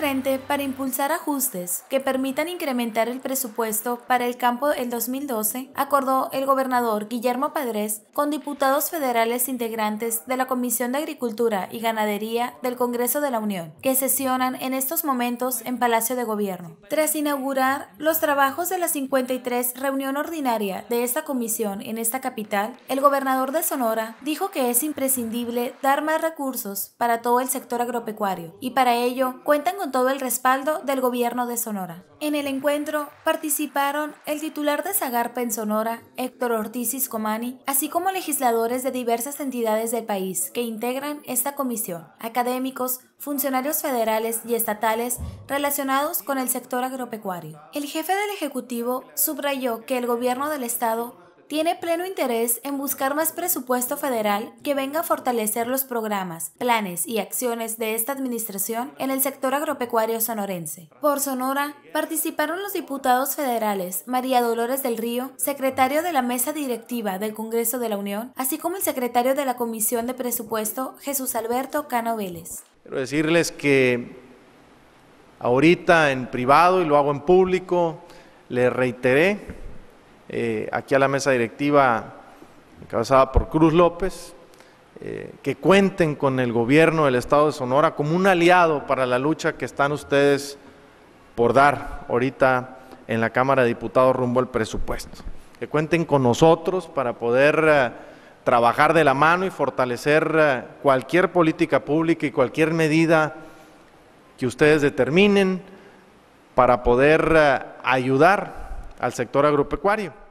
frente para impulsar ajustes que permitan incrementar el presupuesto para el campo el 2012, acordó el gobernador Guillermo Padrés con diputados federales integrantes de la Comisión de Agricultura y Ganadería del Congreso de la Unión, que sesionan en estos momentos en Palacio de Gobierno. Tras inaugurar los trabajos de la 53 reunión ordinaria de esta comisión en esta capital, el gobernador de Sonora dijo que es imprescindible dar más recursos para todo el sector agropecuario y para ello cuentan con todo el respaldo del gobierno de Sonora. En el encuentro participaron el titular de Zagarpa en Sonora, Héctor Ortiz Iscomani, así como legisladores de diversas entidades del país que integran esta comisión, académicos, funcionarios federales y estatales relacionados con el sector agropecuario. El jefe del Ejecutivo subrayó que el gobierno del Estado tiene pleno interés en buscar más presupuesto federal que venga a fortalecer los programas, planes y acciones de esta administración en el sector agropecuario sonorense. Por Sonora, participaron los diputados federales María Dolores del Río, secretario de la Mesa Directiva del Congreso de la Unión, así como el secretario de la Comisión de Presupuesto, Jesús Alberto Cano Vélez. Quiero decirles que ahorita en privado y lo hago en público, le reiteré eh, aquí a la mesa directiva encabezada por Cruz López, eh, que cuenten con el gobierno del Estado de Sonora como un aliado para la lucha que están ustedes por dar ahorita en la Cámara de Diputados rumbo al presupuesto. Que cuenten con nosotros para poder eh, trabajar de la mano y fortalecer cualquier política pública y cualquier medida que ustedes determinen para poder ayudar al sector agropecuario.